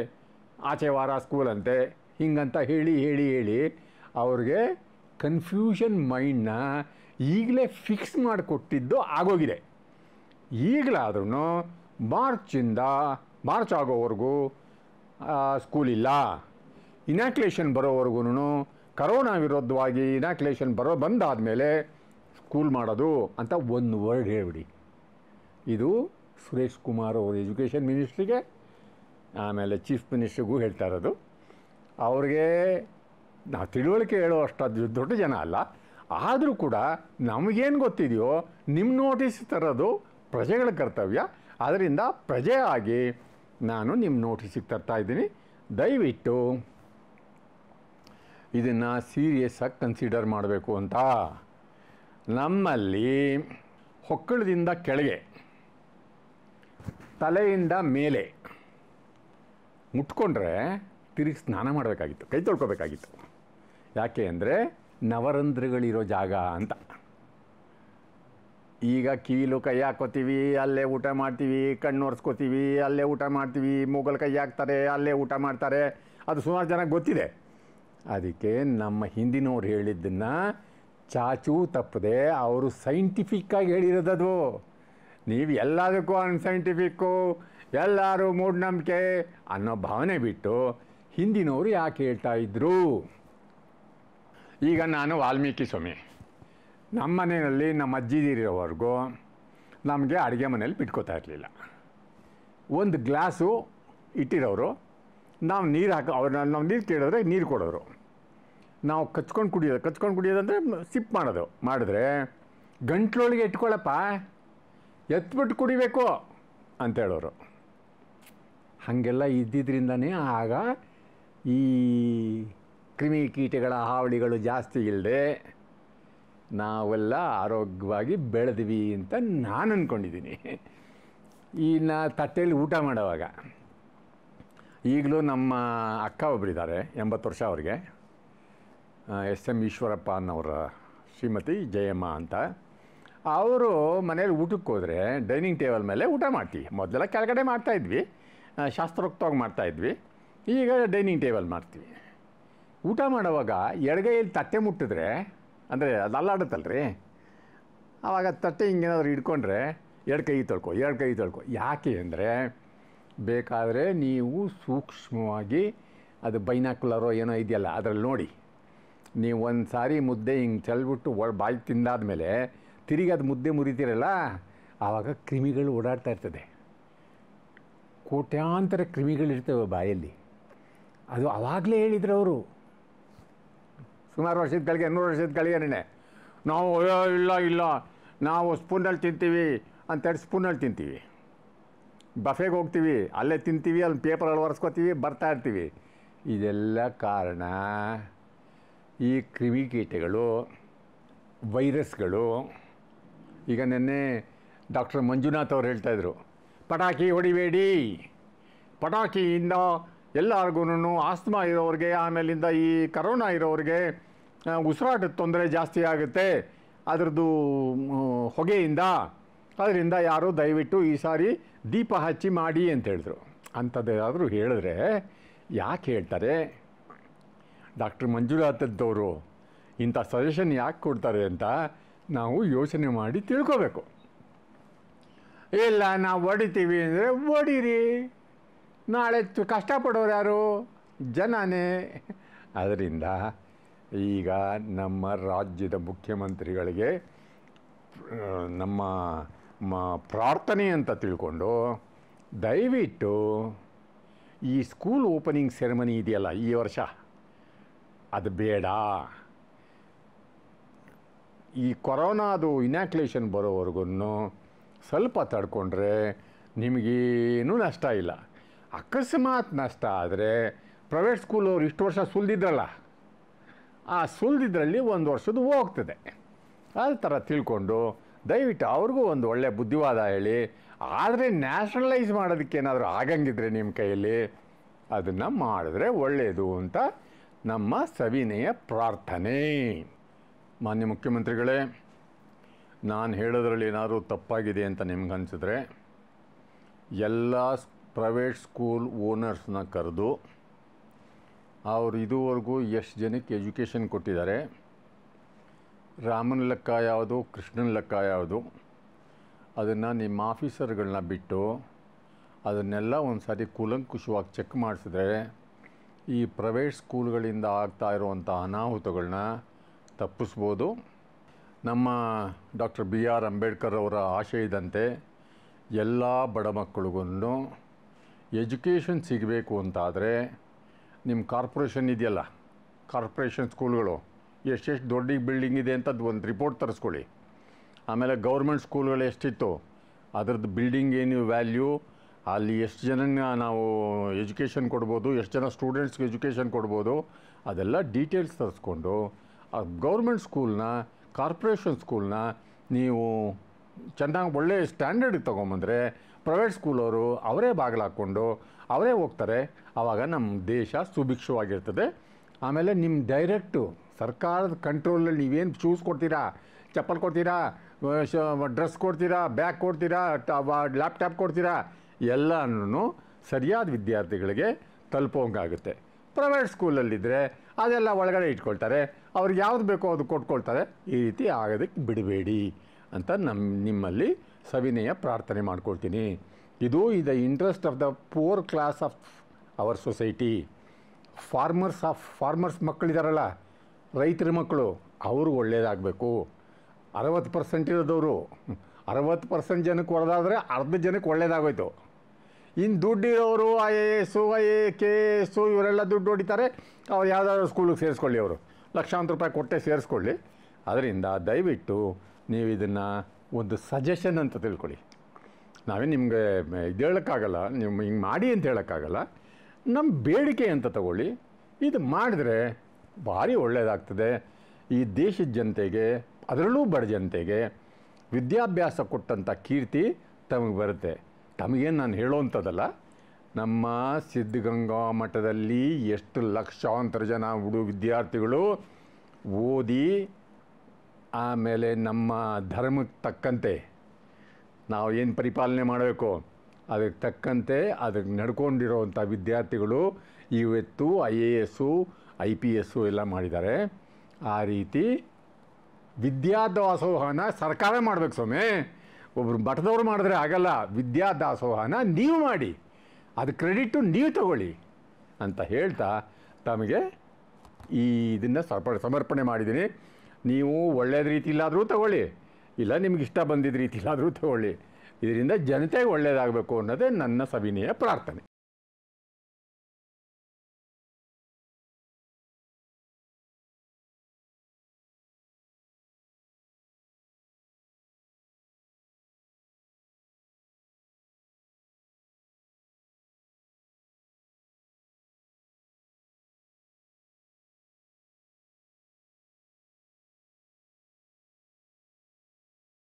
ಆಚೆ ವಾರ ಸ್ಕೂಲ್ ಅಂತೆ ಹಿಂಗಂತ ಹೇಳಿ ಹೇಳಿ ಹೇಳಿ ಅವ್ರಿಗೆ ಕನ್ಫ್ಯೂಷನ್ ಮೈಂಡನ್ನ ಈಗಲೇ ಫಿಕ್ಸ್ ಮಾಡಿಕೊಟ್ಟಿದ್ದು ಆಗೋಗಿದೆ ಈಗಲಾದ್ರೂ ಮಾರ್ಚಿಂದ ಮಾರ್ಚ್ ಆಗೋವರೆಗೂ ಸ್ಕೂಲಿಲ್ಲ ಇನಾಕ್ಲೇಷನ್ ಬರೋವರೆಗೂ ಕರೋನಾ ವಿರೋಧವಾಗಿ ಇನಾಕ್ಲೇಷನ್ ಬರೋ ಬಂದಾದ ಮೇಲೆ ಸ್ಕೂಲ್ ಮಾಡೋದು ಅಂತ ಒಂದು ವರ್ಡ್ ಹೇಳಿಬಿಡಿ ಇದು ಸುರೇಶ್ ಕುಮಾರ್ ಅವರು ಎಜುಕೇಷನ್ ಮಿನಿಸ್ಟ್ರಿಗೆ ಆಮೇಲೆ ಚೀಫ್ ಮಿನಿಸ್ಟ್ರಿಗೂ ಹೇಳ್ತಾ ಇರೋದು ಅವ್ರಿಗೆ ನಾವು ತಿಳುವಳಿಕೆ ಹೇಳೋ ಅಷ್ಟು ದೊಡ್ಡ ಜನ ಅಲ್ಲ ಆದರೂ ಕೂಡ ನಮಗೇನು ಗೊತ್ತಿದೆಯೋ ನಿಮ್ಮ ನೋಟಿಸ್ ತರೋದು ಪ್ರಜೆಗಳ ಕರ್ತವ್ಯ ಅದರಿಂದ ಪ್ರಜೆ ಆಗಿ ನಾನು ನಿಮ್ಮ ನೋಟಿಸಿಗೆ ತರ್ತಾ ಇದ್ದೀನಿ ದಯವಿಟ್ಟು ಇದನ್ನು ಸೀರಿಯಸ್ಸಾಗಿ ಕನ್ಸಿಡರ್ ಮಾಡಬೇಕು ಅಂತ ನಮ್ಮಲ್ಲಿ ಹೊಕ್ಕಳದಿಂದ ಕೆಳಗೆ ತಲೆಯಿಂದ ಮೇಲೆ ಮುಟ್ಕೊಂಡ್ರೆ ತಿರುಗಿ ಸ್ನಾನ ಮಾಡಬೇಕಾಗಿತ್ತು ಕೈ ತೊಳ್ಕೊಬೇಕಾಗಿತ್ತು ಯಾಕೆ ಅಂದರೆ ನವರಂಧ್ರಗಳಿರೋ ಜಾಗ ಅಂತ ಈಗ ಕೀಲು ಕೈ ಹಾಕೋತೀವಿ ಅಲ್ಲೇ ಊಟ ಮಾಡ್ತೀವಿ ಕಣ್ಣು ಒರೆಸ್ಕೋತೀವಿ ಅಲ್ಲೇ ಊಟ ಮಾಡ್ತೀವಿ ಮೂಗಲ್ ಕೈ ಹಾಕ್ತಾರೆ ಅಲ್ಲೇ ಊಟ ಮಾಡ್ತಾರೆ ಅದು ಸುಮಾರು ಜನ ಗೊತ್ತಿದೆ ಅದಕ್ಕೆ ನಮ್ಮ ಹಿಂದಿನವ್ರು ಹೇಳಿದ್ದನ್ನು ಚಾಚು ತಪ್ಪದೆ ಅವರು ಸೈಂಟಿಫಿಕ್ಕಾಗಿ ಹೇಳಿರೋದದು ನೀವು ಎಲ್ಲದಕ್ಕೂ ಅನ್ಸೈಂಟಿಫಿಕ್ಕು ಎಲ್ಲರೂ ಮೂಢನಂಬಿಕೆ ಅನ್ನೋ ಭಾವನೆ ಬಿಟ್ಟು ಹಿಂದಿನವರು ಯಾಕೆ ಹೇಳ್ತಾ ಇದ್ರು ಈಗ ನಾನು ವಾಲ್ಮೀಕಿ ಸ್ವಾಮಿ ನಮ್ಮ ಮನೆಯಲ್ಲಿ ನಮ್ಮ ಅಜ್ಜಿದಿರೋವರೆಗೂ ನಮಗೆ ಅಡುಗೆ ಮನೇಲಿ ಬಿಟ್ಕೋತಾ ಇರಲಿಲ್ಲ ಒಂದು ಗ್ಲಾಸು ಇಟ್ಟಿರೋರು ನಾವು ನೀರು ಹಾಕಿ ಅವ್ರ ನಾವು ನೀರು ಕೇಳಿದ್ರೆ ನೀರು ಕೊಡೋರು ನಾವು ಕಚ್ಕೊಂಡು ಕುಡಿಯೋದು ಕಚ್ಕೊಂಡು ಕುಡಿಯೋದಂದರೆ ಸಿಪ್ ಮಾಡೋದು ಮಾಡಿದ್ರೆ ಗಂಟ್ಲೊಳಗೆ ಇಟ್ಕೊಳ್ಳಪ್ಪ ಎತ್ಬಿಟ್ಟು ಕುಡಿಬೇಕು ಅಂತ ಹೇಳೋರು ಹಾಗೆಲ್ಲ ಇದ್ದಿದ್ರಿಂದನೇ ಆಗ ಈ ಕ್ರಿಮಿಕೀಟಗಳ ಕೀಟಗಳ ಹಾವಳಿಗಳು ಜಾಸ್ತಿ ಇಲ್ಲದೆ ನಾವೆಲ್ಲ ಆರೋಗ್ಯವಾಗಿ ಬೆಳೆದ್ವಿ ಅಂತ ನಾನು ಅಂದ್ಕೊಂಡಿದ್ದೀನಿ ಇನ್ನು ತಟ್ಟೆಯಲ್ಲಿ ಊಟ ಮಾಡೋವಾಗ ಈಗಲೂ ನಮ್ಮ ಅಕ್ಕ ಒಬ್ಬರಿದ್ದಾರೆ ಎಂಬತ್ತು ವರ್ಷ ಅವ್ರಿಗೆ ಎಸ್ ಎಮ್ ಈಶ್ವರಪ್ಪ ಅನ್ನೋರ ಶ್ರೀಮತಿ ಜಯಮ್ಮ ಅಂತ ಅವರು ಮನೇಲಿ ಊಟಕ್ಕೆ ಹೋದರೆ ಡೈನಿಂಗ್ ಟೇಬಲ್ ಮೇಲೆ ಊಟ ಮಾಡ್ತೀವಿ ಮೊದಲೆಲ್ಲ ಕೆಳಗಡೆ ಮಾಡ್ತಾಯಿದ್ವಿ ಶಾಸ್ತ್ರೋಕ್ತವಾಗಿ ಮಾಡ್ತಾಯಿದ್ವಿ ಈಗ ಡೈನಿಂಗ್ ಟೇಬಲ್ ಮಾಡ್ತೀವಿ ಊಟ ಮಾಡುವಾಗ ಎಡಗೈಯಲ್ಲಿ ತಟ್ಟೆ ಮುಟ್ಟಿದ್ರೆ ಅಂದರೆ ಅದು ಆವಾಗ ತಟ್ಟೆ ಹಿಂಗೇನಾದ್ರು ಹಿಡ್ಕೊಂಡ್ರೆ ಎರಡು ಕೈ ತೊಳ್ಕೊ ಎರಡು ಕೈ ತೊಳ್ಕೊ ಯಾಕೆ ಅಂದರೆ ಬೇಕಾದರೆ ನೀವು ಸೂಕ್ಷ್ಮವಾಗಿ ಅದು ಬೈನಾಕುಲರೋ ಏನೋ ಇದೆಯಲ್ಲ ಅದರಲ್ಲಿ ನೋಡಿ ನೀವು ಒಂದು ಸಾರಿ ಮುದ್ದೆ ಹಿಂಗೆ ಚೆಲ್ಬಿಟ್ಟು ಒಳ ಬಾಯಿ ತಿಂದಾದ ಮೇಲೆ ತಿರುಗಿ ಅದು ಮುದ್ದೆ ಮುರಿತೀರಲ್ಲ ಆವಾಗ ಕ್ರಿಮಿಗಳು ಓಡಾಡ್ತಾ ಇರ್ತದೆ ಕೋಟ್ಯಾಂತರ ಕ್ರಿಮಿಗಳಿರ್ತವೆ ಬಾಯಲ್ಲಿ ಅದು ಆವಾಗಲೇ ಹೇಳಿದ್ರು ಅವರು ಸುಮಾರು ವರ್ಷದ ಕಳಿಗೆ ನೂರು ವರ್ಷದ ನೆನೆ ನಾವು ಅಯ್ಯೋ ಇಲ್ಲ ಇಲ್ಲ ನಾವು ಸ್ಪೂನಲ್ಲಿ ತಿಂತೀವಿ ಅಂತೇಳಿ ಸ್ಪೂನಲ್ಲಿ ತಿಂತೀವಿ ಬಫೆಗೆ ಹೋಗ್ತೀವಿ ಅಲ್ಲೇ ತಿಂತೀವಿ ಅಲ್ಲಿ ಪೇಪರಲ್ಲಿ ಒರೆಸ್ಕೊತೀವಿ ಬರ್ತಾ ಇರ್ತೀವಿ ಇದೆಲ್ಲ ಕಾರಣ ಈ ಕ್ರಿಮಿಕೀಟಗಳು ವೈರಸ್ಗಳು ಈಗ ನೆನ್ನೆ ಡಾಕ್ಟರ್ ಮಂಜುನಾಥ್ ಅವ್ರು ಹೇಳ್ತಾಯಿದ್ರು ಪಟಾಕಿ ಹೊಡಿಬೇಡಿ ಪಟಾಕಿಯಿಂದ ಎಲ್ಲರಿಗೂ ಆಸ್ತಮಾ ಇರೋರಿಗೆ ಆಮೇಲಿಂದ ಈ ಕರೋನಾ ಇರೋರಿಗೆ ಉಸಿರಾಟದ ತೊಂದರೆ ಜಾಸ್ತಿ ಆಗುತ್ತೆ ಅದರದ್ದು ಹೊಗೆಯಿಂದ ಅದರಿಂದ ಯಾರೋ ದಯವಿಟ್ಟು ಈ ಸಾರಿ ದೀಪ ಹಚ್ಚಿ ಮಾಡಿ ಅಂತ ಹೇಳಿದ್ರು ಅಂಥದ್ದೇನಾದರೂ ಹೇಳಿದ್ರೆ ಯಾಕೆ ಹೇಳ್ತಾರೆ ಡಾಕ್ಟ್ರ್ ಮಂಜುನಾಥದ್ದವರು ಇಂಥ ಸಜೆಷನ್ ಯಾಕೆ ಕೊಡ್ತಾರೆ ಅಂತ ನಾವು ಯೋಚನೆ ಮಾಡಿ ತಿಳ್ಕೋಬೇಕು ಇಲ್ಲ ನಾವು ಹೊಡಿತೀವಿ ಅಂದರೆ ಹೊಡೀರಿ ನಾಳೆ ಕಷ್ಟಪಡೋರು ಯಾರು ಜನನೇ ಅದರಿಂದ ಈಗ ನಮ್ಮ ರಾಜ್ಯದ ಮುಖ್ಯಮಂತ್ರಿಗಳಿಗೆ ನಮ್ಮ ಮ ಪ್ರಾರ್ಥನೆ ಅಂತ ತಿಳ್ಕೊಂಡು ದಯವಿಟ್ಟು ಈ ಸ್ಕೂಲ್ ಓಪನಿಂಗ್ ಸೆರೆಮನಿ ಇದೆಯಲ್ಲ ಈ ವರ್ಷ ಅದು ಬೇಡ ಈ ಕೊರೋನಾದು ಇನ್ಯಾಕ್ಲೇಷನ್ ಬರೋವರೆಗೂ ಸ್ವಲ್ಪ ತಡ್ಕೊಂಡ್ರೆ ನಿಮಗೇನು ನಷ್ಟ ಇಲ್ಲ ಅಕಸ್ಮಾತ್ ನಷ್ಟ ಆದರೆ ಪ್ರೈವೇಟ್ ಸ್ಕೂಲವ್ರು ಇಷ್ಟು ವರ್ಷ ಸುಲಿದಿದ್ರಲ್ಲ ಆ ಸುಲಿದಿದ್ರಲ್ಲಿ ಒಂದು ವರ್ಷದ್ದು ಹೋಗ್ತದೆ ಅದ ಥರ ತಿಳ್ಕೊಂಡು ದಯವಿಟ್ಟು ಅವ್ರಿಗೂ ಒಂದು ಒಳ್ಳೆಯ ಬುದ್ಧಿವಾದ ಹೇಳಿ ಆದರೆ ನ್ಯಾಷನಲೈಸ್ ಮಾಡೋದಕ್ಕೇನಾದರೂ ಆಗಂಗಿದ್ರೆ ನಿಮ್ಮ ಕೈಯಲ್ಲಿ ಅದನ್ನು ಮಾಡಿದ್ರೆ ಒಳ್ಳೆಯದು ಅಂತ ನಮ್ಮ ಸವಿನಯ ಪ್ರಾರ್ಥನೆ ಮಾನ್ಯ ಮುಖ್ಯಮಂತ್ರಿಗಳೇ ನಾನು ಹೇಳೋದ್ರಲ್ಲಿ ಏನಾದರೂ ತಪ್ಪಾಗಿದೆ ಅಂತ ನಿಮ್ಗೆ ಅನಿಸಿದ್ರೆ ಎಲ್ಲ ಪ್ರೈವೇಟ್ ಸ್ಕೂಲ್ ಓನರ್ಸ್ನ ಕರೆದು ಅವರು ಇದುವರೆಗೂ ಎಷ್ಟು ಜನಕ್ಕೆ ಎಜುಕೇಷನ್ ಕೊಟ್ಟಿದ್ದಾರೆ ರಾಮನ ಲೆಕ್ಕ ಯಾವುದು ಕೃಷ್ಣನ ಲೆಕ್ಕ ಯಾವುದು ಅದನ್ನು ನಿಮ್ಮ ಆಫೀಸರ್ಗಳನ್ನ ಬಿಟ್ಟು ಅದನ್ನೆಲ್ಲ ಒಂದು ಸಾರಿ ಕೂಲಂಕುಷವಾಗಿ ಚೆಕ್ ಮಾಡಿಸಿದ್ರೆ ಈ ಪ್ರೈವೇಟ್ ಸ್ಕೂಲ್ಗಳಿಂದ ಆಗ್ತಾ ಇರುವಂಥ ಅನಾಹುತಗಳನ್ನ ತಪ್ಪಿಸ್ಬೋದು ನಮ್ಮ ಡಾಕ್ಟರ್ ಬಿ ಆರ್ ಅಂಬೇಡ್ಕರ್ ಅವರ ಆಶಯದಂತೆ ಇದ್ದಂತೆ ಎಲ್ಲ ಬಡ ಮಕ್ಕಳಿಗೂ ಎಜುಕೇಷನ್ ಸಿಗಬೇಕು ಅಂತಾದರೆ ನಿಮ್ಮ ಕಾರ್ಪೊರೇಷನ್ ಇದೆಯಲ್ಲ ಕಾರ್ಪೊರೇಷನ್ ಸ್ಕೂಲ್ಗಳು ಎಷ್ಟೆಷ್ಟು ದೊಡ್ಡ ಬಿಲ್ಡಿಂಗ್ ಇದೆ ಅಂತದ್ದು ಒಂದು ರಿಪೋರ್ಟ್ ತರಿಸ್ಕೊಳ್ಳಿ ಆಮೇಲೆ ಗೌರ್ಮೆಂಟ್ ಸ್ಕೂಲ್ಗಳು ಎಷ್ಟಿತ್ತು ಅದರದ್ದು ಬಿಲ್ಡಿಂಗ್ ಏನು ವ್ಯಾಲ್ಯೂ ಅಲ್ಲಿ ಎಷ್ಟು ಜನನ ನಾವು ಎಜುಕೇಷನ್ ಕೊಡ್ಬೋದು ಎಷ್ಟು ಜನ ಸ್ಟೂಡೆಂಟ್ಸ್ಗೆ ಎಜುಕೇಷನ್ ಕೊಡ್ಬೋದು ಅದೆಲ್ಲ ಡೀಟೇಲ್ಸ್ ತರಿಸ್ಕೊಂಡು ಆ ಗೌರ್ಮೆಂಟ್ ಸ್ಕೂಲ್ನ ಕಾರ್ಪೊರೇಷನ್ ಸ್ಕೂಲ್ನ ನೀವು ಚೆನ್ನಾಗಿ ಒಳ್ಳೆಯ ಸ್ಟ್ಯಾಂಡರ್ಡಿಗೆ ತೊಗೊಂಬಂದರೆ ಪ್ರೈವೇಟ್ ಸ್ಕೂಲವರು ಅವರೇ ಬಾಗಿಲಾಕ್ಕೊಂಡು ಅವರೇ ಹೋಗ್ತಾರೆ ಆವಾಗ ನಮ್ಮ ದೇಶ ಸುಭಿಕ್ಷವಾಗಿರ್ತದೆ ಆಮೇಲೆ ನಿಮ್ಮ ಡೈರೆಕ್ಟು ಸರ್ಕಾರದ ಕಂಟ್ರೋಲಲ್ಲಿ ನೀವೇನು ಚೂಸ್ ಕೊಡ್ತೀರಾ ಚಪ್ಪಲ್ ಕೊಡ್ತೀರಾ ಡ್ರೆಸ್ ಕೊಡ್ತೀರಾ ಬ್ಯಾಗ್ ಕೊಡ್ತೀರಾ ಲ್ಯಾಪ್ಟಾಪ್ ಕೊಡ್ತೀರಾ ಎಲ್ಲನೂ ಸರಿಯಾದ ವಿದ್ಯಾರ್ಥಿಗಳಿಗೆ ತಲುಪೋಂಗಾಗುತ್ತೆ ಪ್ರೈವೇಟ್ ಸ್ಕೂಲಲ್ಲಿದ್ದರೆ ಅದೆಲ್ಲ ಒಳಗಡೆ ಇಟ್ಕೊಳ್ತಾರೆ ಅವ್ರಿಗೆ ಯಾವ್ದು ಬೇಕೋ ಅದು ಕೊಟ್ಕೊಳ್ತಾರೆ ಈ ರೀತಿ ಆಗೋದಕ್ಕೆ ಬಿಡಬೇಡಿ ಅಂತ ನಮ್ಮ ನಿಮ್ಮಲ್ಲಿ ಸವಿನಯ ಪ್ರಾರ್ಥನೆ ಮಾಡ್ಕೊಳ್ತೀನಿ ಇದು the interest of the poor class of our society farmers of farmers ಮಕ್ಕಳಿದಾರಲ್ಲ ರೈತರ ಮಕ್ಕಳು ಅವ್ರಿಗೆ ಒಳ್ಳೆಯದಾಗಬೇಕು ಅರವತ್ತು ಪರ್ಸೆಂಟ್ ಇರೋದವರು ಅರವತ್ತು ಪರ್ಸೆಂಟ್ ಜನಕ್ಕೆ ಹೊಡೆದಾದರೆ ಅರ್ಧ ಜನಕ್ಕೆ ಒಳ್ಳೇದಾಗೋಯ್ತು ಇನ್ನು ದುಡ್ಡಿರೋರು I A S I A K S ಇವರೆಲ್ಲ ದುಡ್ಡು ಹೊಡಿತಾರೆ ಅವ್ರು ಯಾವುದಾದ್ರು ಸ್ಕೂಲಿಗೆ ಸೇರಿಸ್ಕೊಳ್ಳಿ ಅವರು ಲಕ್ಷಾಂತರ ರೂಪಾಯಿ ಕೊಟ್ಟೆ ಸೇರಿಸ್ಕೊಳ್ಳಿ ಅದರಿಂದ ದಯವಿಟ್ಟು ನೀವು ಇದನ್ನು ಒಂದು ಸಜೆಷನ್ ಅಂತ ತಿಳ್ಕೊಳ್ಳಿ ನಾವೇ ನಿಮಗೆ ಇದು ಹೇಳೋಕ್ಕಾಗಲ್ಲ ನಿಮ್ಮ ಹಿಂಗೆ ಮಾಡಿ ಅಂತ ಹೇಳೋಕ್ಕಾಗಲ್ಲ ನಮ್ಮ ಬೇಡಿಕೆ ಅಂತ ತಗೊಳ್ಳಿ ಇದು ಮಾಡಿದ್ರೆ ಭಾರಿ ಒಳ್ಳೆಯದಾಗ್ತದೆ ಈ ದೇಶದ ಜನತೆಗೆ ಅದರಲ್ಲೂ ಬಡ ಜನತೆಗೆ ವಿದ್ಯಾಭ್ಯಾಸ ಕೊಟ್ಟಂಥ ಕೀರ್ತಿ ತಮಗೆ ಬರುತ್ತೆ ತಮಗೇನು ನಾನು ಹೇಳೋವಂಥದ್ದಲ್ಲ ನಮ್ಮ ಸಿದ್ಧಗಂಗಾ ಮಠದಲ್ಲಿ ಎಷ್ಟು ಲಕ್ಷಾಂತರ ಜನ ಹುಡು ವಿದ್ಯಾರ್ಥಿಗಳು ಓದಿ ಆಮೇಲೆ ನಮ್ಮ ಧರ್ಮಕ್ಕೆ ತಕ್ಕಂತೆ ನಾವು ಏನು ಪರಿಪಾಲನೆ ಮಾಡಬೇಕು ಅದಕ್ಕೆ ತಕ್ಕಂತೆ ಅದಕ್ಕೆ ನಡ್ಕೊಂಡಿರೋವಂಥ ವಿದ್ಯಾರ್ಥಿಗಳು ಇವತ್ತು I A S I P S ಎಲ್ಲ ಮಾಡಿದ್ದಾರೆ ಆ ರೀತಿ ವಿದ್ಯಾದಾಸೋಹನ ಸರ್ಕಾರ ಮಾಡಬೇಕು ಸ್ವಾಮಿ ಒಬ್ಬರು ಮಠದವ್ರು ಮಾಡಿದ್ರೆ ಆಗಲ್ಲ ವಿದ್ಯಾದಾಸೋಹನ ನೀವು ಮಾಡಿ ಅದು ಕ್ರೆಡಿಟು ನೀವು ತಗೊಳ್ಳಿ ಅಂತ ಹೇಳ್ತಾ ತಮಗೆ ಈ ಇದನ್ನು ಸಮರ್ಪಣೆ ಮಾಡಿದ್ದೀನಿ ನೀವು ರೀತಿ ಇಲ್ಲಾದರೂ ತಗೊಳ್ಳಿ ಇಲ್ಲ ನಿಮ್ಗೆ ಇಷ್ಟ ಬಂದಿದ್ದ ಇಲ್ಲಾದರೂ ತಗೊಳ್ಳಿ ಇದರಿಂದ ಜನತೆಗೆ ಒಳ್ಳೆಯದಾಗಬೇಕು ಅನ್ನೋದೇ ನನ್ನ ಸವಿನಯ ಪ್ರಾರ್ಥನೆ